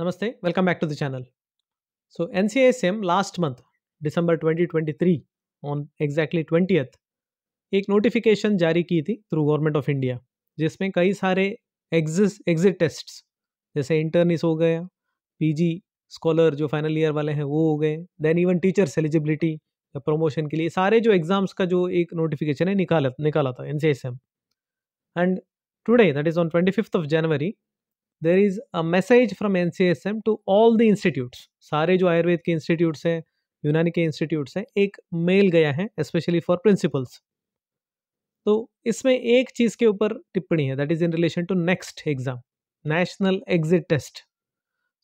नमस्ते welcome back to the channel so N C S M last month December 2023 twenty three on exactly twenty एक notification जारी की थी through government of India जिसमें कई सारे एग्जिस एग्जिट टेस्ट्स जैसे इंटरनिस हो गया पीजी स्कॉलर जो फाइनल ईयर वाले हैं वो हो गए then even teachers eligibility promotion के लिए सारे जो एग्ज़ाम्स का जो एक नोटिफिकेशन है निकाला निकाला था N C S M and today that is on twenty fifth of January there is a message from N C S M to all the institutes सारे जो आयुर्वेद के इंस्टीट्यूट्स हैं यूनानी के इंस्टीट्यूट्स हैं एक मेल गया है स्पेशली फॉर प्रिंसिपल्स तो इसमें एक चीज़ के ऊपर टिप्पणी है that is in relation to next exam national exit test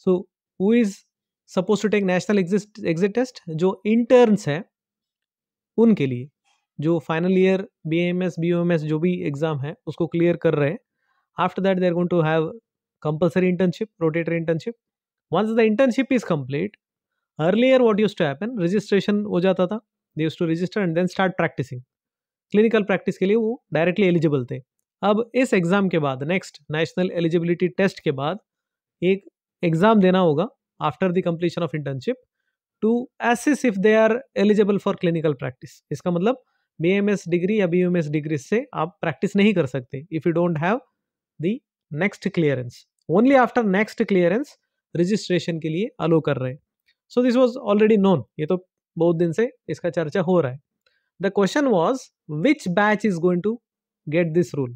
so who is suppose to take national exit exit test जो इंटर्न्स हैं उनके लिए जो final year B M S B O M S जो भी एग्ज़ाम है उसको clear कर रहे हैं after that they're going to have compulsory internship rotatory internship once the internship is complete earlier what used to happen registration हो जाता था they used to register and then start practising clinical practice के लिए वो directly eligible थे अब इस exam के बाद नेक्स्ट नेशनल एलिजिबिलिटी टेस्ट के बाद एक एग्जाम देना होगा after the completion of internship to assess if they are eligible for clinical practice इसका मतलब बी एम एस डिग्री या बी एम एस डिग्री से आप प्रैक्टिस नहीं कर सकते if you don't have the next clearance only after next clearance registration के लिए अलो कर रहे हैं so this was already known ये तो बहुत दिन से इसका चर्चा हो रहा है the question was which batch is going to get this rule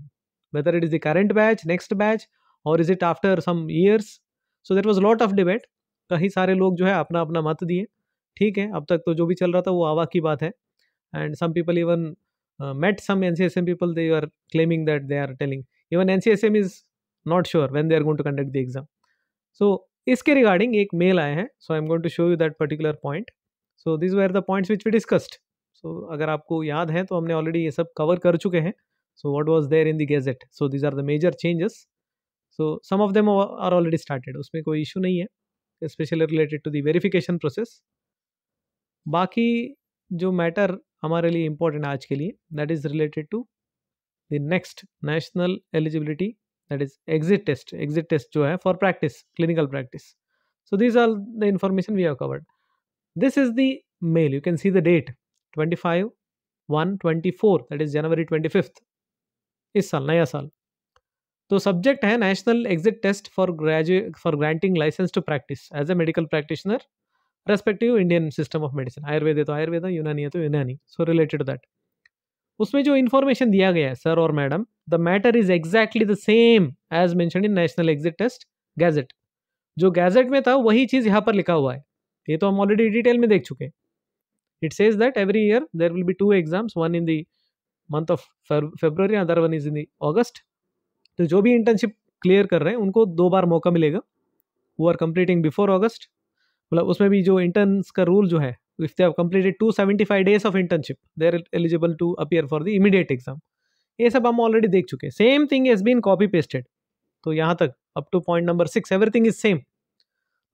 whether it is the current batch next batch और is it after some years so there was lot of debate कई सारे लोग जो है अपना अपना मत दिए ठीक है अब तक तो जो भी चल रहा था वो आवा की बात है and some people even met some N C S M people they you are claiming that they are telling even N C S M is not sure when they are going to conduct the exam so इसके regarding एक mail आए हैं so I am going to show you that particular point so this were the points which we discussed so अगर आपको याद है तो हमने ऑलरेडी ये सब कवर कर चुके हैं so what was there in the gazette so these are the major changes so some of them are already started उसमें कोई इशू नहीं है specially related to the verification process बाकी जो मैटर हमारे लिए इम्पोर्टेंट आज के लिए that is related to the next national eligibility that is exit test exit test जो है for practice clinical practice so this are the information we have covered this is the mail you can see the date twenty five one twenty four that is January twenty fifth इस साल नया साल तो subject है national exit test for graduate for granting license to practice as a medical practitioner respective Indian system of medicine Ayurveda तो आयुर्वेद यूनानी है तो यूनानी सो रिलेटेड टू दैट उसमें जो इन्फॉर्मेशन दिया गया है सर और madam the matter is exactly the same as mentioned in national exit test gazette जो गैजेट में था वही चीज़ यहाँ पर लिखा हुआ है ये तो हम ऑलरेडी डिटेल में देख चुके हैं it says that every year there will be two exams one in the month of February other one is in the August तो जो भी इंटर्नशिप क्लियर कर रहे हैं उनको दो बार मौका मिलेगा वो आर कम्प्लीटिंग बिफोर ऑगस्ट मतलब उसमें भी जो इंटर्न का रूल जो है if they have completed two seventy five days of internship they are eligible to appear for the immediate exam ये सब हम ऑलरेडी देख चुके हैं same thing is been copy pasted तो यहाँ तक up to point number six everything is same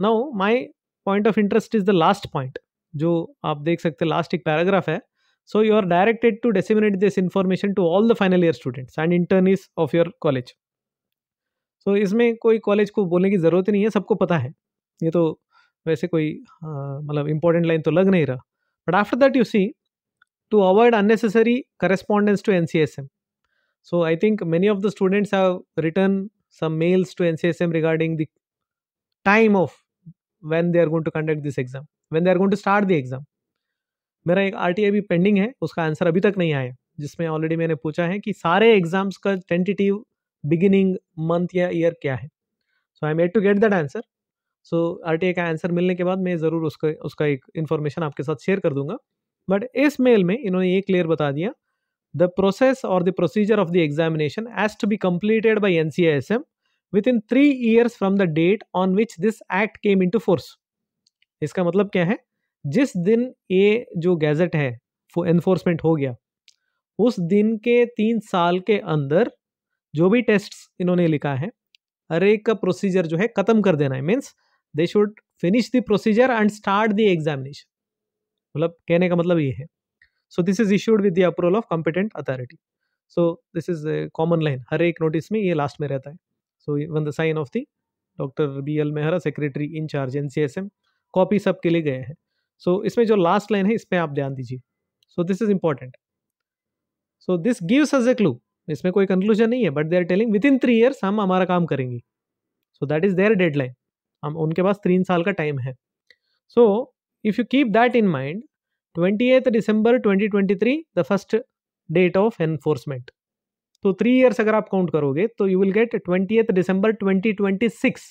now my point of interest is the last point जो आप देख सकते हैं लास्ट एक पैराग्राफ है So you are directed to disseminate this information to all the final year students and internees of your college. So so, इसमें कोई college को बोलने की ज़रूरत नहीं है सबको पता है ये तो वैसे कोई मतलब इंपॉर्टेंट लाइन तो लग नहीं रहा but after that you see to avoid unnecessary correspondence to N C S M so I think many of the students have return some mails to NCSM regarding the time of when they are going to conduct this exam, when they are going to start the exam. मेरा एक are भी pending है उसका answer अभी तक नहीं आया जिसमें ऑलरेडी मैंने पूछा है कि सारे एग्जाम्स का टेंटेटिव बिगिनिंग मंथ या ईयर क्या है so I am had to get that answer so आर का आंसर मिलने के बाद मैं ज़रूर उसका उसका एक इन्फॉर्मेशन आपके साथ शेयर कर दूंगा बट इस मेल में इन्होंने ये क्लियर बता दिया द प्रोसेस और the procedure of the examination as to be completed by N C S M within three years from the date on which this act came into force इसका मतलब क्या है जिस दिन ये जो gadget है एनफोर्समेंट हो गया उस दिन के तीन साल के अंदर जो भी टेस्ट इन्होंने लिखा है हर एक का प्रोसीजर जो है ख़त्म कर देना है means they should finish the procedure and start the examination मतलब कहने का मतलब ये है so this is issued with the approval of competent authority so this is common line हर एक नोटिस में ये लास्ट में रहता है so one the sign of the doctor B L Mehra secretary incharge N C S M copy सब के लिए गए हैं सो so, इसमें जो लास्ट लाइन है इस पर आप ध्यान दीजिए so this is important so this gives us a clue इसमें कोई कंक्लूजन नहीं है but they are telling within three years हम हमारा काम करेंगे so that is their deadline हम उनके पास तीन साल का टाइम है so if you keep that in mind twenty eighth December twenty twenty three the first date of enforcement तो थ्री ईयर्स अगर आप काउंट करोगे तो you will get twenty eighth December twenty twenty six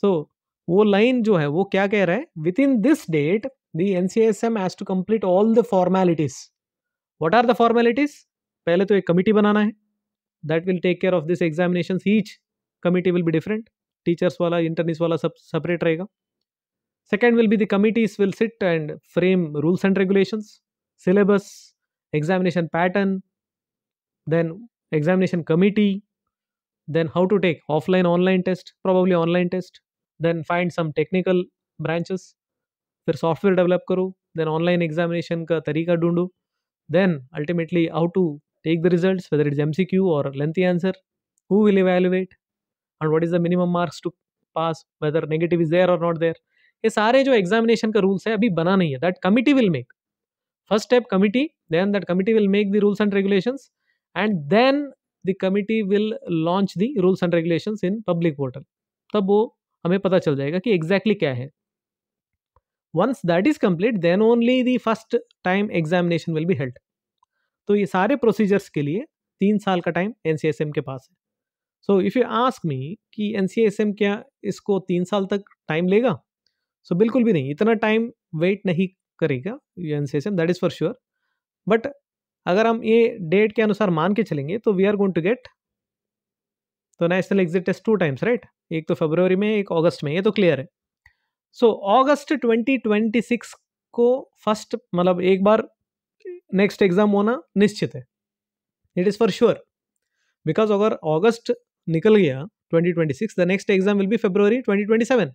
so वो line जो है वो क्या कह रहा है within this date the NCSM has to complete all the formalities what are the formalities पहले तो एक कमिटी बनाना है that will take care of this examination each committee will be different teachers वाला इंटरनिस वाला सब separate रहेगा second will be the committees will sit and frame rules and regulation syllabus examination pattern then examination committee then how to take offline online test probably online test then find some technical branches फिर software develop करो then online examination का तरीका ढूंढो then ultimately how to take the result whether it's M C Q और lengthy answer who will evaluate and what is the minimum marks to pass whether negative is there और not there ये सारे जो examination का rules है अभी बना नहीं है that committee will make first step committee then that committee will make the rules and regulation and then the committee will launch the rules and regulation in public portal तब वो हमें पता चल जाएगा कि एग्जैक्टली exactly क्या है once that is complete then only the first time examination will be held तो ये सारे प्रोसीजर्स के लिए तीन साल का टाइम एन के पास है so if you ask me कि एन क्या इसको तीन साल तक टाइम लेगा सो so, बिल्कुल भी नहीं इतना टाइम वेट नहीं करेगा N C S M that is for sure but अगर हम ये डेट के अनुसार मान के चलेंगे तो we are going to get तो national exit test two times right एक तो फरवरी में एक अगस्त में ये तो क्लियर है सो अगस्त 2026 को फर्स्ट मतलब एक बार नेक्स्ट एग्जाम होना निश्चित है it is for sure because अगर अगस्त निकल गया 2026 the next exam will be February 2027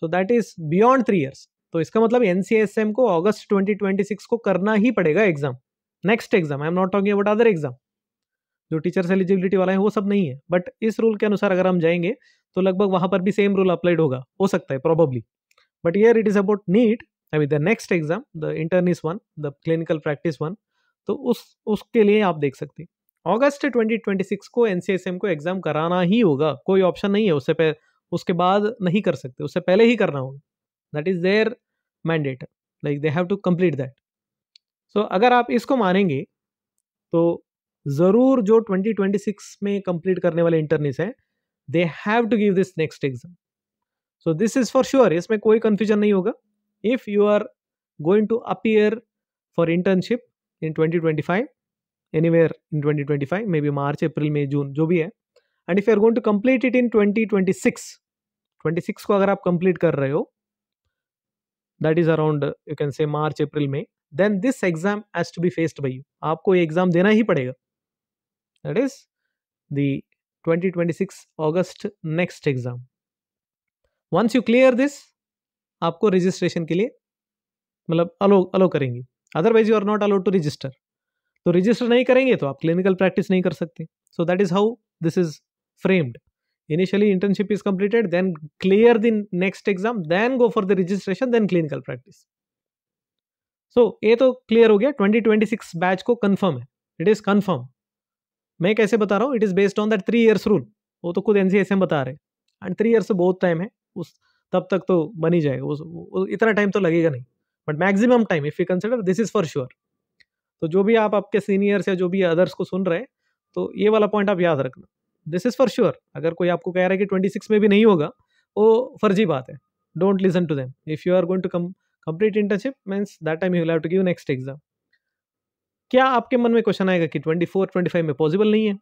so that is beyond three years तो इसका मतलब एन को अगस्त 2026 को करना ही पड़ेगा exam next exam I am not talking about other exam जो टीचर्स एलिजिबिलिटी वाला है वो सब नहीं है बट इस रूल के अनुसार अगर हम जाएंगे तो लगभग वहाँ पर भी सेम रूल अप्लाइड होगा हो सकता है probably but yeah it is about NEET I the next exam the internees one the clinical practice one तो उस उसके लिए आप देख सकते हैं अगस्त 2026 को एन को एग्ज़ाम कराना ही होगा कोई ऑप्शन नहीं है उससे पहले उसके बाद नहीं कर सकते उससे पहले ही करना होगा that is their mandate like they have to complete that so अगर आप इसको मानेंगे तो ज़रूर जो 2026 में कंप्लीट करने वाले इंटरनिस हैं they have to give this next exam so this is for sure इसमें कोई कन्फ्यूजन नहीं होगा if you are going to appear for internship in 2025 anywhere in 2025 be March April may June जो भी है and if you are going to complete it in 2026 26 को अगर आप कंप्लीट कर रहे हो that is around you can say March April में then this exam has to be faced by you आपको ये एग्जाम देना ही पड़ेगा that is the 2026 August next exam once you clear this आपको रजिस्ट्रेशन के लिए मतलब अलो अलो करेंगे otherwise you are not allowed to register तो रजिस्टर नहीं करेंगे तो आप क्लिनिकल प्रैक्टिस नहीं कर सकते so that is how this is framed initially internship is completed then clear the next exam then go for the registration then clinical practice so ये तो clear हो गया 2026 बैच को confirm है it is confirm मैं कैसे बता रहा हूँ it is based on that three years rule वो तो खुद एन बता रहे हैं एंड थ्री ईयर्स से बहुत टाइम है उस तब तक तो बन ही जाएगा उस इतना टाइम तो लगेगा नहीं but maximum time if you consider this is for sure तो जो भी आप आपके सीनियर्स या जो भी अदर्स को सुन रहे हैं तो ये वाला पॉइंट आप याद रखना दिस इज़ फॉर श्योर अगर कोई आपको कह रहा है कि ट्वेंटी सिक्स में भी नहीं होगा वो फर्जी बात है don't listen to them if you are going to come complete internship means that time you have to give next exam क्या आपके मन में क्वेश्चन आएगा कि ट्वेंटी फोर ट्वेंटी फाइव में पॉसिबल नहीं है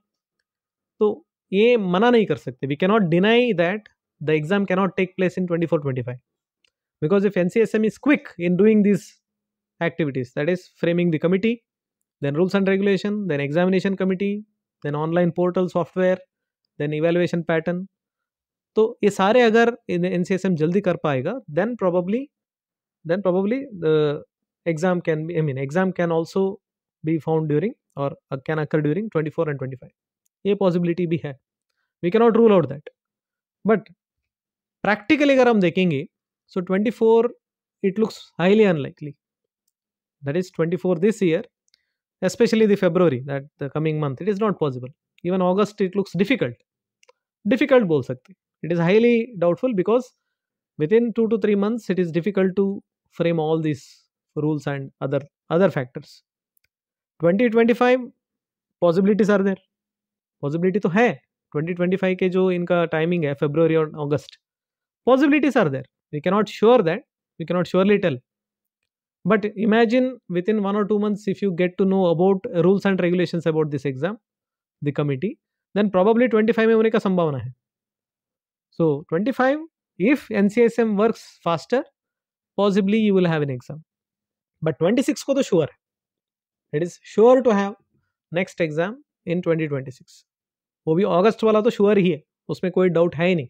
तो ये मना नहीं कर सकते we cannot deny that the exam cannot take place in twenty four twenty five because if N C S M is quick in doing this activities that is framing the committee then rules and regulation then examination committee then online portal software then evaluation pattern तो ये सारे अगर N C S M जल्दी कर पाएगा then probably then probably exam can be I mean exam can also be found during or uh, can occur during 24 and 25 ये possibility भी है we cannot rule out that but practically अगर हम देखेंगे so 24 it looks highly unlikely. That 24 this year, especially the february that the coming month it is not possible even august it looks difficult difficult bol sakte it is highly doubtful because within 2 to 3 months it is difficult to frame all these rules and other other factors twenty twenty five possibilities are there possibility तो है twenty twenty five के जो इनका timing है February और August possibilities are there we not sure that we cannot surely tell but imagine within one और two months if you get to know about rules and regulation about this exam the committee then probably twenty five में होने का संभावना है so twenty five if N C S M work faster possibly you will have an exam but twenty six को तो sure है it is sure to have next exam in 2026 वो भी अगस्त वाला तो श्योर ही है उसमें कोई डाउट है ही नहीं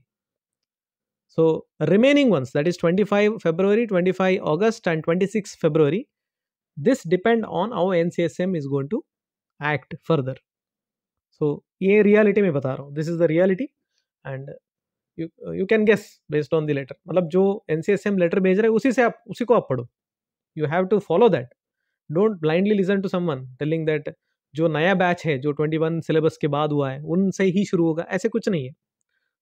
so remaining ones that is 25 फरवरी 25 अगस्त एंड 26 फरवरी this depend on our NCSM is going to act further so ये रियलिटी में बता रहा हूँ this is the reality and you can guess based on the letter मतलब जो N C S M letter भेज रहे हैं उसी से आप उसी को आप पढ़ो you have to follow that don't blindly listen to someone telling that जो नया बैच है जो 21 सिलेबस के बाद हुआ है उनसे ही शुरू होगा ऐसे कुछ नहीं है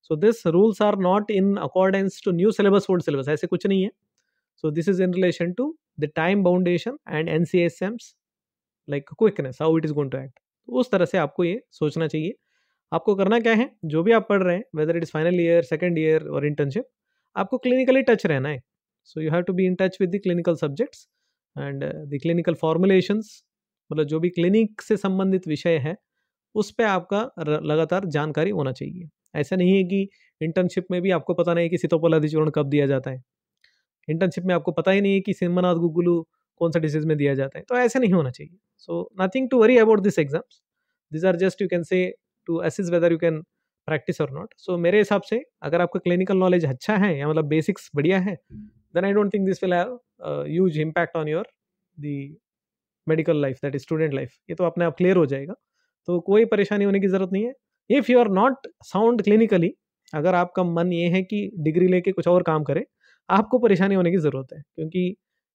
so this rules are not in accordance to new syllabus old syllabus ऐसे कुछ नहीं है so this is in relation to the time boundation and N C S M's like quickness how it is going to act तो उस तरह से आपको ये सोचना चाहिए आपको करना क्या है जो भी आप पढ़ रहे हैं whether it is final year second year और इंटर्नशिप आपको क्लिनिकली टच रहना है so you have to be in touch with the clinical subjects and the clinical formulations मतलब जो भी क्लिनिक से संबंधित विषय है उस पर आपका लगातार जानकारी होना चाहिए ऐसा नहीं है कि इंटर्नशिप में भी आपको पता नहीं कि सीतोपल अधिचूर्ण कब दिया जाता है इंटर्नशिप में आपको पता ही नहीं है कि सिमनाथ गुगुलू कौन सा डिसीज में दिया जाता है तो ऐसा नहीं होना चाहिए so nothing to worry about this exams this are just you can say to assess whether you can practice और नॉट सो मेरे हिसाब से अगर आपका क्लिनिकल नॉलेज अच्छा है या मतलब बेसिक्स बढ़िया है then I don't think this will have uh, impact on on the medical life that is student life ये तो अपने आप क्लियर हो जाएगा तो कोई परेशानी होने की ज़रूरत नहीं है if you are not sound clinically अगर आपका मन ये है कि डिग्री लेके कुछ और काम करें आपको परेशानी होने की ज़रूरत है क्योंकि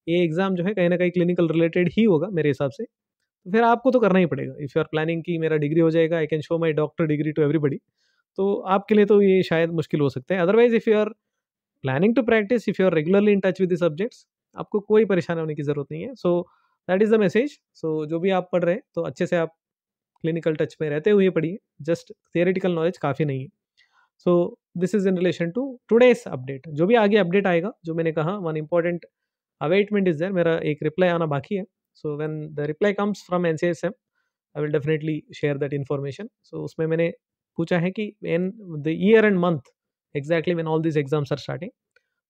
ये एग्ज़ाम जो है कहीं ना कहीं क्लिनिकल रिलेटेड ही होगा मेरे हिसाब से तो फिर आपको तो करना ही पड़ेगा इफ़ यू आर प्लानिंग कि मेरा डिग्री हो जाएगा I can show my doctor degree to everybody तो आपके लिए तो ये शायद मुश्किल हो सकता है otherwise if you are planning to practice if you are regularly in touch with the subjects आपको कोई परेशान होने की ज़रूरत नहीं है so that is the message so जो भी आप पढ़ रहे हैं तो अच्छे से आप क्लिनिकल टच में रहते हुए पढ़िए जस्ट थियोरिटिकल नॉलेज काफ़ी नहीं है so this is in relation to today's update जो भी आगे अपडेट आएगा जो मैंने कहा one important awaitment is there मेरा एक रिप्लाई आना बाकी है so when the reply comes from N C S M I will definitely share that information so उसमें मैंने पूछा है कि in the year and month exactly when all this exams are starting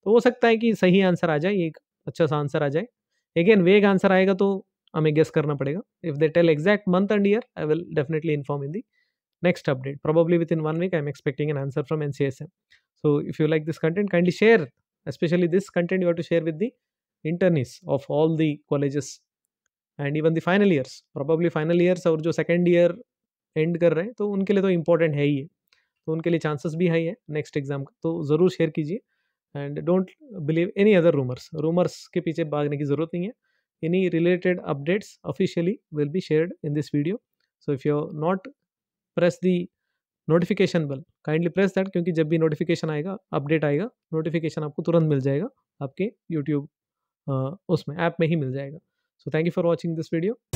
तो हो सकता है कि सही आंसर आ जाए एक अच्छा सा आंसर आ जाए अगेन वेग आंसर आएगा तो हमें गेस करना पड़ेगा if they tell exact month and year I will definitely inform in the next update probably within one week I am expecting an answer from NCSM so if you like this content kindly share especially this content you have to share with the internees of all the colleges and even the final years probably final years और जो second year and कर रहे हैं तो उनके लिए तो important है ही है तो उनके लिए चांसेस भी हाई है नेक्स्ट एग्जाम का तो जरूर शेयर कीजिए and don't believe any other rumours rumours के पीछे भागने की जरूरत नहीं है any related updates officially will be share in this video so if you not press the notification bell kindly press that क्योंकि जब भी नोटिफिकेशन आएगा अपडेट आएगा नोटिफिकेशन आपको तुरंत मिल जाएगा आपके यूट्यूब उसमें ऐप में ही मिल जाएगा so thank you for watching this video